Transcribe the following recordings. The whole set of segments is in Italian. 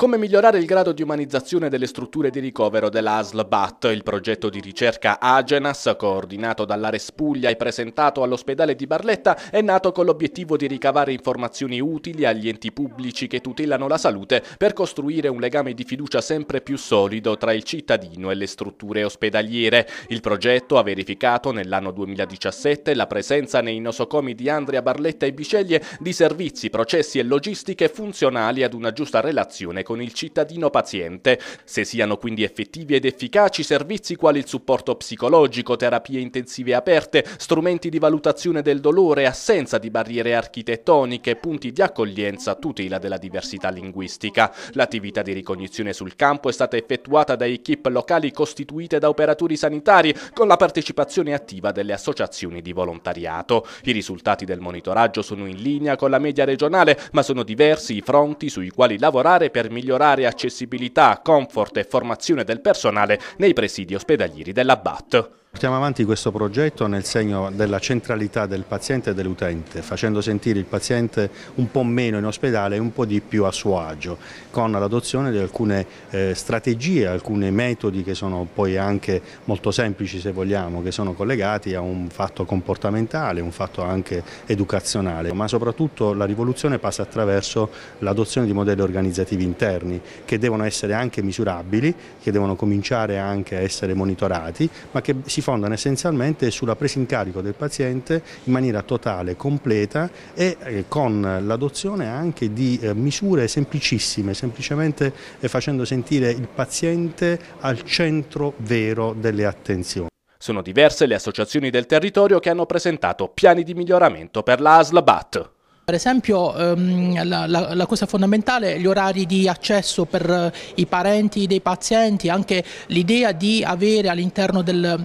Come migliorare il grado di umanizzazione delle strutture di ricovero dell'ASL BAT, il progetto di ricerca Agenas, coordinato dalla Respuglia e presentato all'ospedale di Barletta, è nato con l'obiettivo di ricavare informazioni utili agli enti pubblici che tutelano la salute per costruire un legame di fiducia sempre più solido tra il cittadino e le strutture ospedaliere. Il progetto ha verificato nell'anno 2017 la presenza nei nosocomi di Andria Barletta e Biceglie di servizi, processi e logistiche funzionali ad una giusta relazione con il cittadino paziente, se siano quindi effettivi ed efficaci servizi quali il supporto psicologico, terapie intensive aperte, strumenti di valutazione del dolore, assenza di barriere architettoniche, punti di accoglienza, tutela della diversità linguistica. L'attività di ricognizione sul campo è stata effettuata da equip locali costituite da operatori sanitari con la partecipazione attiva delle associazioni di volontariato. I risultati del monitoraggio sono in linea con la media regionale, ma sono diversi i fronti sui quali lavorare per migliorare migliorare accessibilità, comfort e formazione del personale nei presidi ospedalieri della BAT. Portiamo avanti questo progetto nel segno della centralità del paziente e dell'utente, facendo sentire il paziente un po' meno in ospedale e un po' di più a suo agio, con l'adozione di alcune eh, strategie, alcuni metodi che sono poi anche molto semplici se vogliamo, che sono collegati a un fatto comportamentale, un fatto anche educazionale, ma soprattutto la rivoluzione passa attraverso l'adozione di modelli organizzativi interni che devono essere anche misurabili, che devono cominciare anche a essere monitorati, ma che si fondano essenzialmente sulla presa in carico del paziente in maniera totale, completa e eh, con l'adozione anche di eh, misure semplicissime, semplicemente eh, facendo sentire il paziente al centro vero delle attenzioni. Sono diverse le associazioni del territorio che hanno presentato piani di miglioramento per la ASLBAT. Per esempio ehm, la, la, la, cosa fondamentale è gli orari di accesso per i parenti dei pazienti, anche l'idea di avere all'interno del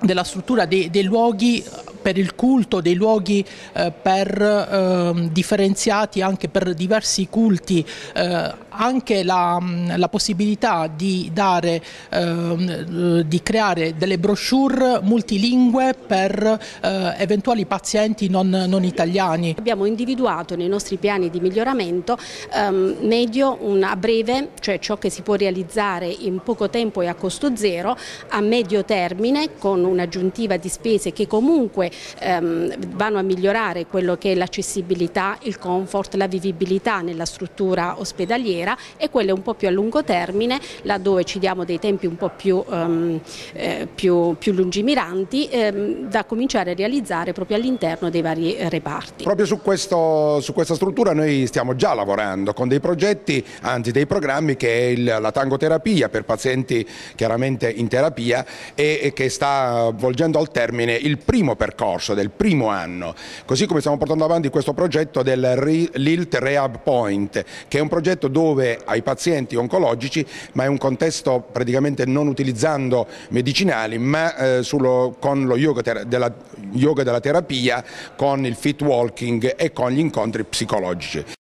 della struttura dei, dei luoghi per il culto, dei luoghi eh, per, eh, differenziati anche per diversi culti, eh, anche la, la, possibilità di, dare, ehm, eh, di creare delle brochure multilingue per eh, eventuali pazienti non, non, italiani. Abbiamo individuato nei nostri piani di miglioramento ehm, medio a breve, cioè ciò che si può realizzare in poco tempo e a costo zero, a medio termine con un'aggiuntiva di spese che comunque ehm, vanno a migliorare quello che è l'accessibilità, il comfort, la vivibilità nella struttura ospedaliera e quelle un po' più a lungo termine laddove ci diamo dei tempi un po' più, ehm, eh, più, più lungimiranti ehm, da cominciare a realizzare proprio all'interno dei vari reparti. Proprio su, questo, su, questa struttura noi stiamo già lavorando con dei progetti, anzi dei programmi che è il, la tangoterapia per pazienti chiaramente in terapia e, e che sta volgendo al termine il primo percorso percorso, del primo anno, così come stiamo portando avanti questo progetto del Lilt Rehab Point, che è un progetto dove ai pazienti oncologici, ma è un contesto praticamente non utilizzando medicinali, ma eh, sullo, con lo yoga della, yoga della terapia, con il fit walking e con gli incontri psicologici.